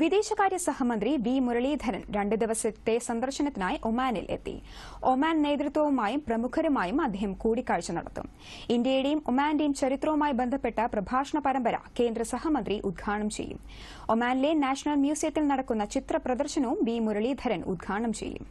വിദേശകാര്യ സഹമന്ത്രി വി മുരളീധരൻ രണ്ടു ദിവസത്തെ സന്ദർശനത്തിനായി ഒമാനിൽ എത്തി ഒമാൻ നേതൃത്വവുമായും പ്രമുഖരുമായും അദ്ദേഹം കൂടിക്കാഴ്ച നടത്തും ഇന്ത്യയുടെയും ഒമാന്റെയും ചരിത്രവുമായി ബന്ധപ്പെട്ട പ്രഭാഷണ പരമ്പര കേന്ദ്ര സഹമന്ത്രി ഉദ്ഘാടനം ചെയ്യും ഒമാനിലെ നാഷണൽ മ്യൂസിയത്തിൽ നടക്കുന്ന ചിത്ര പ്രദർശനവും വി മുരളീധരൻ ഉദ്ഘാടനം ചെയ്യും